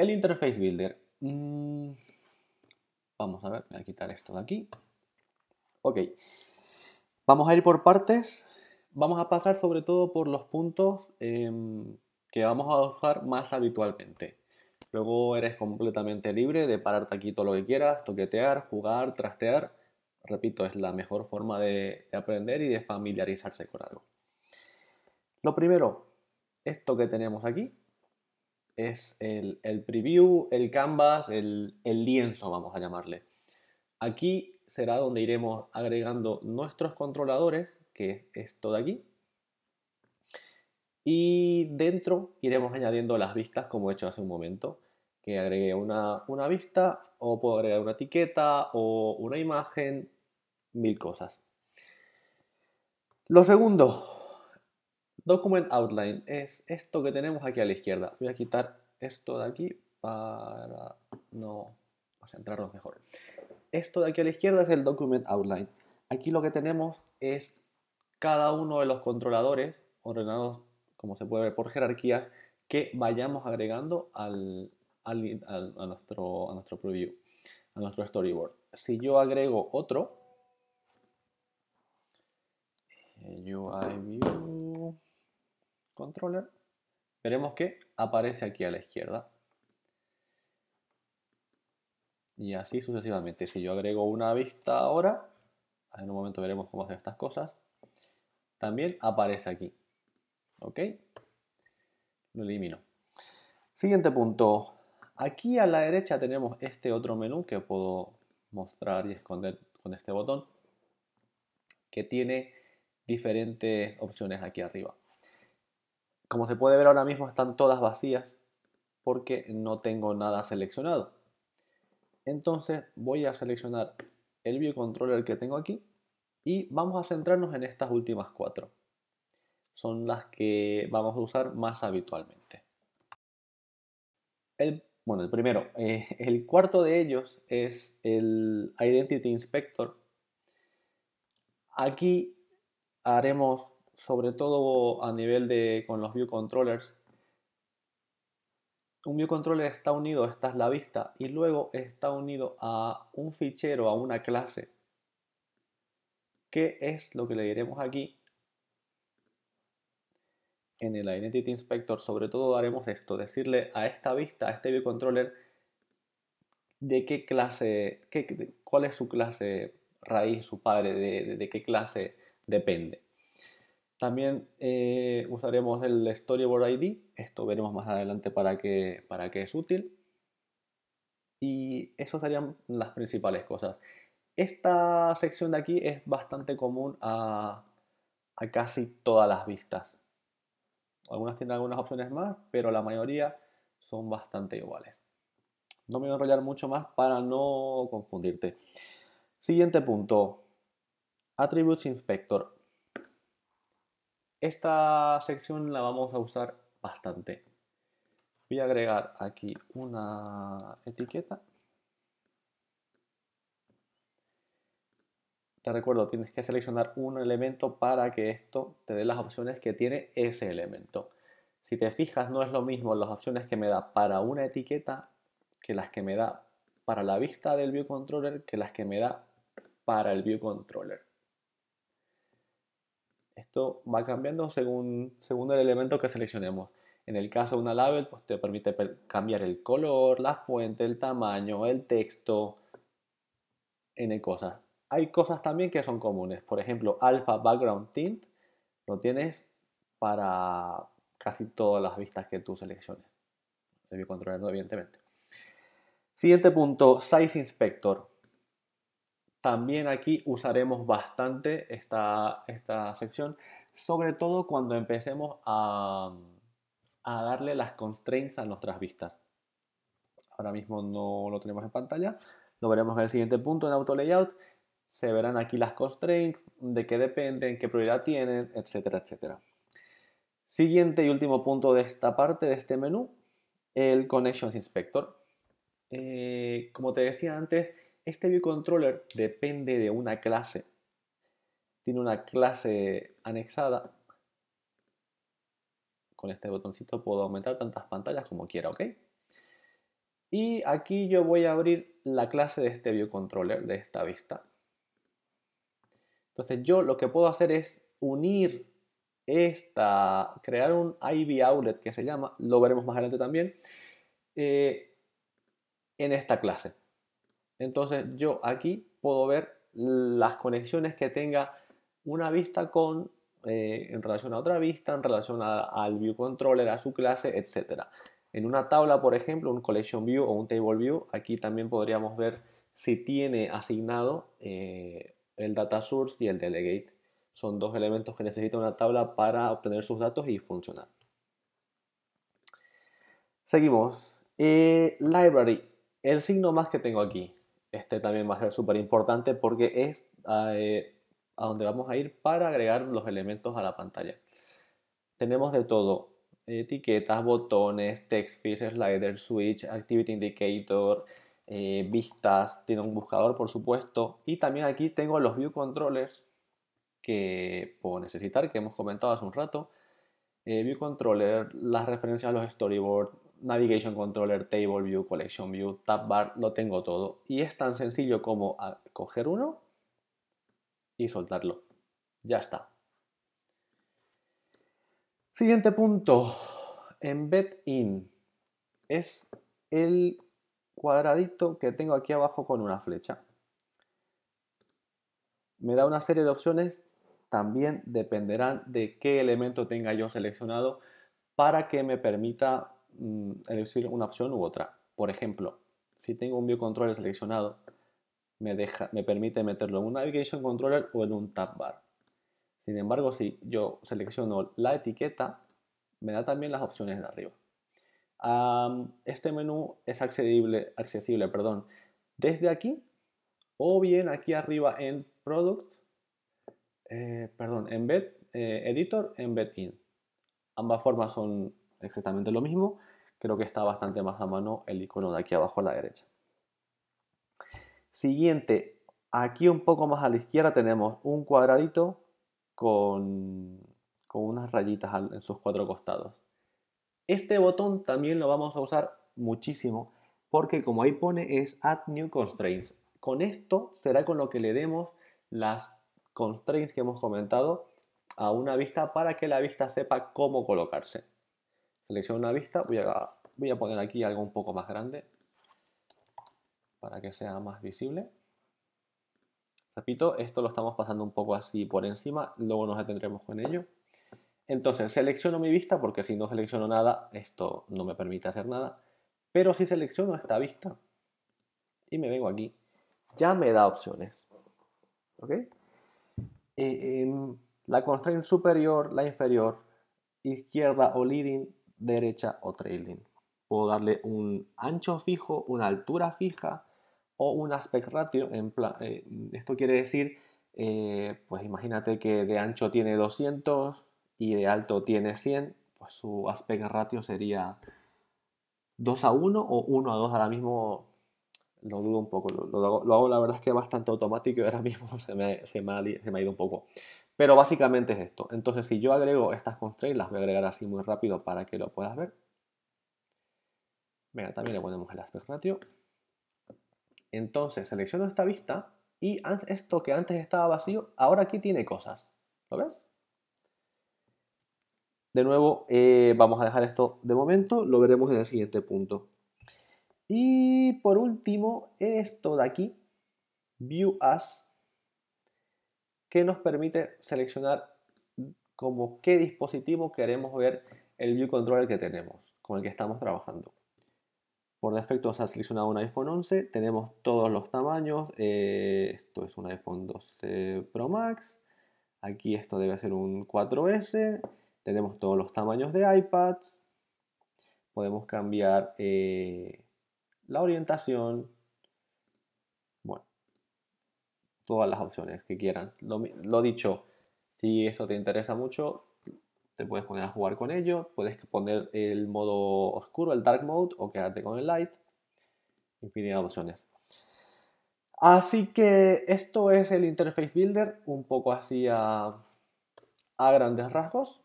El Interface Builder. Mm, vamos a ver, voy a quitar esto de aquí. Ok. Vamos a ir por partes. Vamos a pasar sobre todo por los puntos em, que vamos a usar más habitualmente. Luego eres completamente libre de pararte aquí todo lo que quieras, toquetear, jugar, trastear. Repito, es la mejor forma de aprender y de familiarizarse con algo. Lo primero, esto que tenemos aquí, es el, preview, el canvas, el, lienzo, vamos a llamarle. Aquí será donde iremos agregando nuestros controladores, que es esto de aquí. Y dentro iremos añadiendo las vistas como he hecho hace un momento, que agregué una, una vista o puedo agregar una etiqueta o una imagen, mil cosas. Lo segundo, Document Outline es esto que tenemos aquí a la izquierda. Voy a quitar esto de aquí para no centrarnos mejor. Esto de aquí a la izquierda es el Document Outline. Aquí lo que tenemos es cada uno de los controladores ordenados, como se puede ver, por jerarquías que vayamos agregando al, a, nuestro, a nuestro preview, a nuestro storyboard. Si yo agrego otro, UI eh, View, controller, veremos que aparece aquí a la izquierda. Y así sucesivamente. Si yo agrego una vista ahora, en un momento veremos cómo hacer estas cosas, también aparece aquí. ¿Ok? Lo elimino. Siguiente punto. Aquí a la derecha tenemos este otro menú que puedo mostrar y esconder con este botón, que tiene diferentes opciones aquí arriba. Como se puede ver ahora mismo están todas vacías porque no tengo nada seleccionado. Entonces voy a seleccionar el biocontroller que tengo aquí y vamos a centrarnos en estas últimas cuatro. Son las que vamos a usar más habitualmente. bueno, el primero, eh, el cuarto de ellos es el Identity Inspector. Aquí haremos sobre todo a nivel de con los view controllers. Un view controller está unido, esta es la vista, y luego está unido a un fichero, a una clase, ¿Qué es lo que le diremos aquí en el Identity Inspector. Sobre todo haremos esto, decirle a esta vista, a este view controller, de qué clase, qué, cuál es su clase raíz, su padre, de qué clase depende. También eh, usaremos el Storyboard ID, esto veremos más adelante para qué, para qué es útil. Y esas serían las principales cosas. Esta sección de aquí es bastante común a, a casi todas las vistas. Algunas tienen algunas opciones más, pero la mayoría son bastante iguales. No me voy a enrollar mucho más para no confundirte. Siguiente punto. Attributes Inspector. Esta sección la vamos a usar bastante. Voy a agregar aquí una etiqueta. Te recuerdo, tienes que seleccionar un elemento para que esto te dé las opciones que tiene ese elemento. Si te fijas, no es lo mismo las opciones que me da para una etiqueta que las que me da para la vista del biocontroller que las que me da para el biocontroller. Esto va cambiando según, según el elemento que seleccionemos. En el caso de una label, pues te permite cambiar el color, la fuente, el tamaño, el texto, n cosas. Hay cosas también que son comunes. Por ejemplo, Alpha Background Tint lo tienes para casi todas las vistas que tú selecciones. Debe controlarlo evidentemente. Siguiente punto, Size Inspector. También aquí usaremos bastante esta, sección, sobre todo cuando empecemos a, darle las constraints a nuestras vistas. Ahora mismo no lo tenemos en pantalla. Lo veremos en el siguiente punto en Auto Layout. Se verán aquí las constraints, de qué dependen, qué prioridad tienen, etcétera, etcétera. Siguiente y último punto de esta parte, de este menú, el Connections Inspector. Eh, como te decía antes, este ViewController depende de una clase. Tiene una clase anexada. Con este botoncito puedo aumentar tantas pantallas como quiera, ¿ok? Y aquí yo voy a abrir la clase de este ViewController, de esta vista. Entonces yo lo que puedo hacer es unir esta, crear un IV outlet que se llama, lo veremos más adelante también, eh, en esta clase. Entonces yo aquí puedo ver las conexiones que tenga una vista con eh, en relación a otra vista, en relación al view controller, a su clase, etc. En una tabla, por ejemplo, un collection view o un table view, aquí también podríamos ver si tiene asignado eh, el data source y el delegate. Son dos elementos que necesita una tabla para obtener sus datos y funcionar. Seguimos. Eh, library. El signo más que tengo aquí este también va a ser súper importante porque es ah, eh, a, donde vamos a ir para agregar los elementos a la pantalla. Tenemos de todo, etiquetas, botones, text fields, sliders, switch, activity indicator, eh, vistas, tiene un buscador por supuesto y también aquí tengo los view controllers que puedo necesitar, que hemos comentado hace un rato. Eh, view controller, las referencias a los storyboards, Navigation Controller, Table View, Collection View, Tab Bar, lo tengo todo. Y es tan sencillo como coger uno y soltarlo. Ya está. Siguiente punto, embed in. Es el cuadradito que tengo aquí abajo con una flecha. Me da una serie de opciones, también dependerán de qué elemento tenga yo seleccionado para que me permita Mm, elegir una opción u otra. Por ejemplo, si tengo un controller seleccionado, me, deja, me permite meterlo en un Navigation Controller o en un Tab Bar. Sin embargo, si yo selecciono la etiqueta, me da también las opciones de arriba. este menú es accesible, accesible perdón, desde aquí o bien aquí arriba en Product, eh, perdón, Embed, bed eh, Editor, Embed In. Ambas formas son exactamente lo mismo, creo que está bastante más a mano el icono de aquí abajo a la derecha. Siguiente, aquí un poco más a la izquierda tenemos un cuadradito con, con unas rayitas en sus cuatro costados. Este botón también lo vamos a usar muchísimo porque como ahí pone es Add New Constraints. Con esto será con lo que le demos las constraints que hemos comentado a una vista para que la vista sepa cómo colocarse selecciono una vista, voy a, poner aquí algo un poco más grande para que sea más visible. Repito, esto lo estamos pasando un poco así por encima, luego nos atendremos con ello. Entonces, selecciono mi vista porque si no selecciono nada, esto no me permite hacer nada. Pero si selecciono esta vista y me vengo aquí, ya me da opciones. ¿Ok? Eh, em, la constraint superior, la inferior, izquierda o leading derecha o trailing. Puedo darle un ancho fijo, una altura fija o un aspect ratio. Eh, esto quiere decir, eh, pues imagínate que de ancho tiene 200 y de alto tiene 100, pues su aspect ratio sería 2 a 1 o 1 a 2 ahora mismo lo dudo un poco, lo, hago, la verdad es que bastante automático y ahora mismo se me, se me ha ido un poco. Pero básicamente es esto. Entonces, si yo agrego estas constraints, las voy a agregar así muy rápido para que lo puedas ver. Venga, también le ponemos el aspect ratio. Entonces, selecciono esta vista y esto que antes estaba vacío, ahora aquí tiene cosas. ¿Lo ves? De nuevo, eh, vamos a dejar esto de momento, lo veremos en el siguiente punto. Y por último, esto de aquí, View As, que nos permite seleccionar como qué dispositivo queremos ver el view controller que tenemos, con el que estamos trabajando. Por defecto se ha seleccionado un iPhone 11, tenemos todos los tamaños, eh, esto es un iPhone 12 Pro Max, aquí esto debe ser un 4S, tenemos todos los tamaños de iPads, podemos cambiar eh, la orientación, todas las opciones que quieran. Lo, dicho, si esto te interesa mucho, te puedes poner a jugar con ello, puedes poner el modo oscuro, el dark mode, o quedarte con el light, infinidad de opciones. Así que esto es el Interface Builder, un poco así a, a grandes rasgos.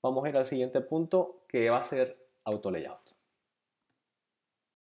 Vamos a ir al siguiente punto que va a ser auto